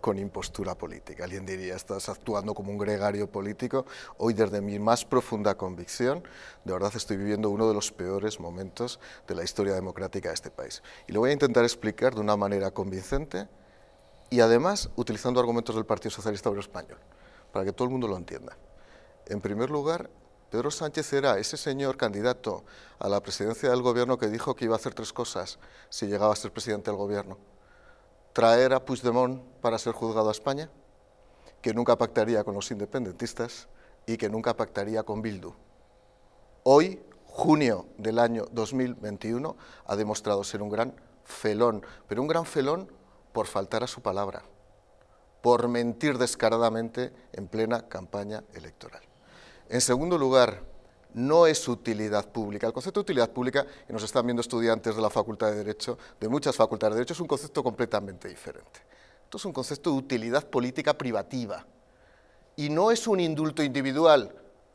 con impostura política. Alguien diría, estás actuando como un gregario político. Hoy, desde mi más profunda convicción, de verdad estoy viviendo uno de los peores momentos de la historia democrática de este país. Y lo voy a intentar explicar de una manera convincente y además utilizando argumentos del Partido Socialista Obrero Español, para que todo el mundo lo entienda. En primer lugar, Pedro Sánchez era ese señor candidato a la presidencia del gobierno que dijo que iba a hacer tres cosas si llegaba a ser presidente del gobierno traer a Puigdemont para ser juzgado a España, que nunca pactaría con los independentistas y que nunca pactaría con Bildu. Hoy, junio del año 2021, ha demostrado ser un gran felón, pero un gran felón por faltar a su palabra, por mentir descaradamente en plena campaña electoral. En segundo lugar, no es utilidad pública. El concepto de utilidad pública, y nos están viendo estudiantes de la Facultad de Derecho, de muchas facultades de Derecho, es un concepto completamente diferente. Esto es un concepto de utilidad política privativa. Y no es un indulto individual,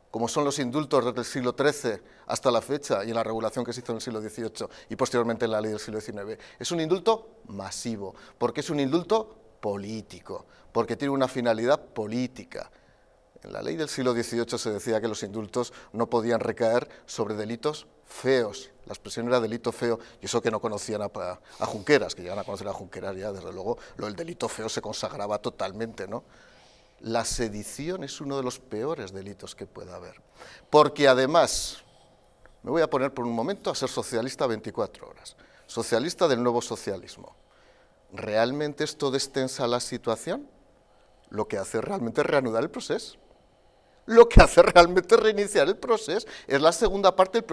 como son los indultos desde el siglo XIII hasta la fecha y en la regulación que se hizo en el siglo XVIII y posteriormente en la ley del siglo XIX. Es un indulto masivo, porque es un indulto político, porque tiene una finalidad política. En la ley del siglo XVIII se decía que los indultos no podían recaer sobre delitos feos. La expresión era delito feo, y eso que no conocían a, Junqueras, que llegan a conocer a Junqueras ya, desde luego, lo del delito feo se consagraba totalmente, ¿no? La sedición es uno de los peores delitos que pueda haber. Porque además, me voy a poner por un momento a ser socialista 24 horas, socialista del nuevo socialismo. ¿Realmente esto destensa la situación? Lo que hace realmente es reanudar el proceso lo que hace realmente reiniciar el proceso es la segunda parte del proceso.